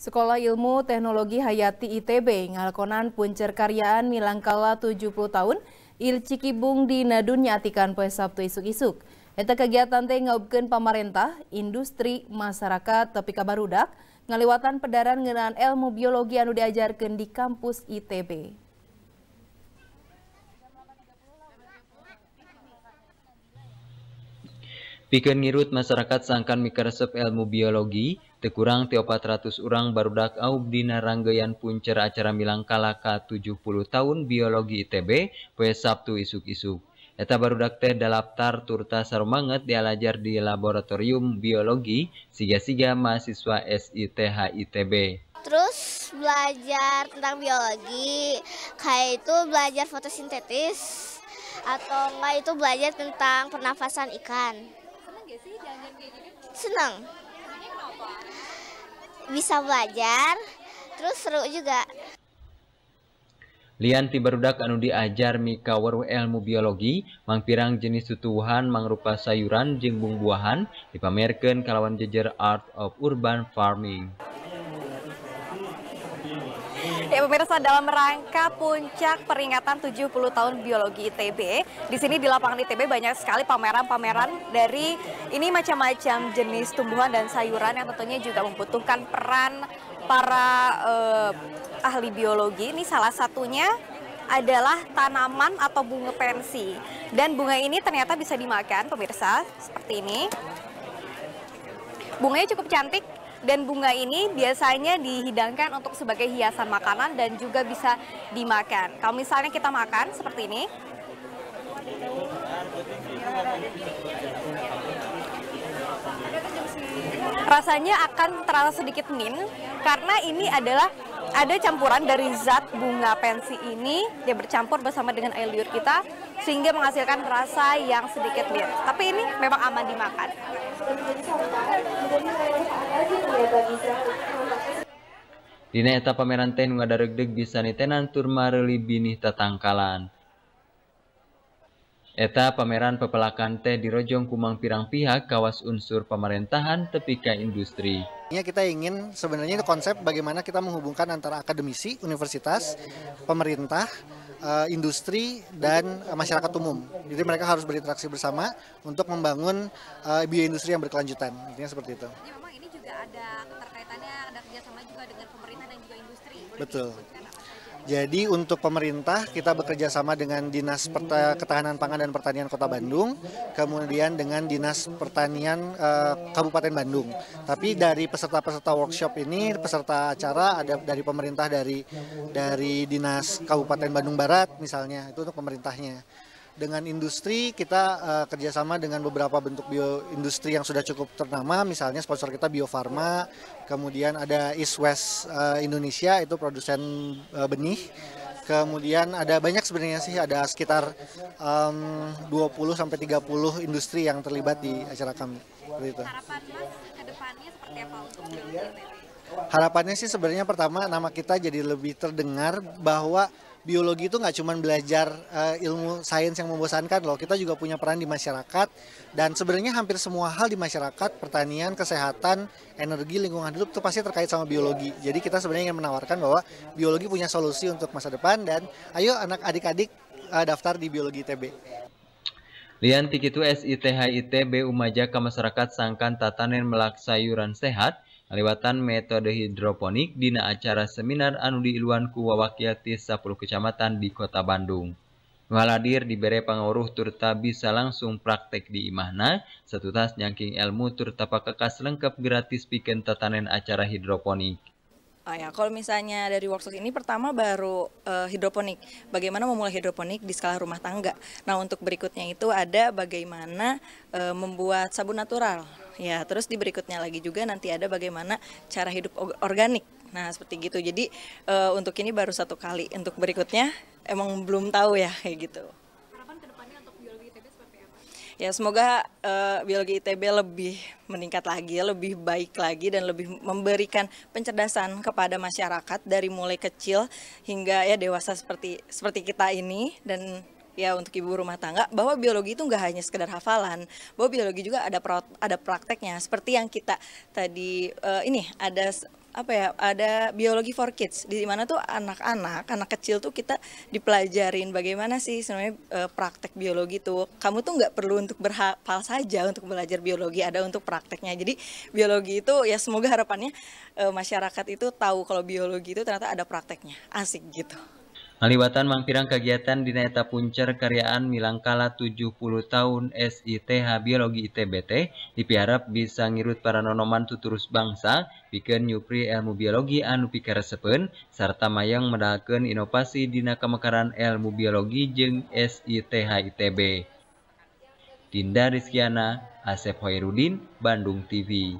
Sekolah Ilmu Teknologi Hayati ITB ngalakonan puncer karyaan milangkala 70 tahun il Cikibung di Nadun nyatikan poe Sabtu isuk-isuk. Eta kegiatan teh ngaubkeun pamarentah, industri, masyarakat tapi kabar kabarudak ngaliwatan pedaran ngenaan ilmu biologi anu diajarkan di kampus ITB. Pikir ngirut masyarakat sangkan mikresep ilmu biologi, tekurang ti 400 orang barudak aub dina ranggeyan puncer acara milang kalaka 70 tahun biologi ITB poe Sabtu isuk-isuk. Eta barudak teh dalaptar turta sarumanget dialajar di laboratorium biologi siga-siga mahasiswa SITH ITB. Terus belajar tentang biologi, kayak itu belajar fotosintetis, atau enggak itu belajar tentang pernafasan ikan. Gitu? Senang. Bisa belajar, terus seru juga. Lianti barudak anu diajar Waru ilmu biologi, mangpirang jenis tutuhan mangrupa sayuran jeung bumbuahan dipamerkan kalawan jejer Art of Urban Farming. Ya pemirsa dalam rangka puncak peringatan 70 tahun biologi ITB, di sini di lapangan ITB banyak sekali pameran-pameran dari ini macam-macam jenis tumbuhan dan sayuran yang tentunya juga membutuhkan peran para eh, ahli biologi. Ini salah satunya adalah tanaman atau bunga pensi. Dan bunga ini ternyata bisa dimakan pemirsa seperti ini. Bunganya cukup cantik dan bunga ini biasanya dihidangkan untuk sebagai hiasan makanan dan juga bisa dimakan. Kalau misalnya kita makan seperti ini, rasanya akan terasa sedikit min karena ini adalah ada campuran dari zat bunga pensi ini yang bercampur bersama dengan air liur kita sehingga menghasilkan rasa yang sedikit mirip. Tapi ini memang aman dimakan. Di neta pameran teh nu ngadaregdeg bisa nih tenan tur bini tatangkalan. Eta pameran pepelakan teh dirojong kumang pirang pihak kawas unsur pemerintahan tepika industri. Ya, kita ingin sebenarnya itu konsep bagaimana kita menghubungkan antara akademisi, universitas, pemerintah, eh, industri dan eh, masyarakat umum. Jadi mereka harus berinteraksi bersama untuk membangun eh, bioindustri yang berkelanjutan. Intinya seperti itu. Jadi iya, memang ini juga ada keterkaitannya, ada kerjasama juga dengan pemerintah dan juga industri. Boleh Betul. Jadi untuk pemerintah kita bekerja sama dengan Dinas Perta Ketahanan Pangan dan Pertanian Kota Bandung, kemudian dengan Dinas Pertanian uh, Kabupaten Bandung. Tapi dari peserta-peserta workshop ini, peserta acara ada dari pemerintah dari dari Dinas Kabupaten Bandung Barat misalnya, itu untuk pemerintahnya dengan industri kita uh, kerjasama dengan beberapa bentuk bioindustri yang sudah cukup ternama misalnya sponsor kita Bio Farma kemudian ada East West uh, Indonesia itu produsen uh, benih kemudian ada banyak sebenarnya sih ada sekitar um, 20 sampai 30 industri yang terlibat di acara kami seperti itu. Harapannya sih sebenarnya pertama nama kita jadi lebih terdengar bahwa biologi itu nggak cuma belajar uh, ilmu sains yang membosankan loh. Kita juga punya peran di masyarakat dan sebenarnya hampir semua hal di masyarakat, pertanian, kesehatan, energi, lingkungan hidup itu pasti terkait sama biologi. Jadi kita sebenarnya ingin menawarkan bahwa biologi punya solusi untuk masa depan dan ayo anak adik-adik uh, eh, daftar di biologi ITB. Lian tikitu SITHITB umaja ke masyarakat sangkan tatanan melaksayuran sehat lewatan metode hidroponik dina acara seminar anu di ku wawakia ti 10 kecamatan di Kota Bandung. Waladir diberi dibere panguruh turta bisa langsung praktek di imahna, tas nyangking ilmu turta pakekas lengkap gratis bikin tatanen acara hidroponik. Oh ya, kalau misalnya dari workshop ini pertama baru uh, hidroponik. Bagaimana memulai hidroponik di skala rumah tangga. Nah, untuk berikutnya itu ada bagaimana uh, membuat sabun natural Ya, terus di berikutnya lagi juga nanti ada bagaimana cara hidup organik. Nah, seperti gitu. Jadi e, untuk ini baru satu kali. Untuk berikutnya emang belum tahu ya kayak gitu. Harapan kedepannya untuk biologi ITB seperti apa? Ya, semoga e, biologi ITB lebih meningkat lagi, lebih baik lagi dan lebih memberikan pencerdasan kepada masyarakat dari mulai kecil hingga ya dewasa seperti seperti kita ini dan ya untuk ibu rumah tangga bahwa biologi itu nggak hanya sekedar hafalan, bahwa biologi juga ada pra, ada prakteknya. Seperti yang kita tadi uh, ini ada apa ya ada biologi for kids di mana tuh anak-anak anak kecil tuh kita dipelajarin bagaimana sih sebenarnya e, praktek biologi tuh kamu tuh nggak perlu untuk berhafal saja untuk belajar biologi ada untuk prakteknya jadi biologi itu ya semoga harapannya e, masyarakat itu tahu kalau biologi itu ternyata ada prakteknya asik gitu. atan mampirang kegiatan dinaeta Pucer karyaan milangkala 70 tahunITH biologi ITBT dipharap bisa ngirut para nonomantuturus bangsa pi newpri ilmu bibiolog Anu Sevenpen, serta Mayang mendaakken inovasi Dina kemekaran ilmu biologi jeungITITB. Tinda Rizkiana, asep houdidin Bandung TV.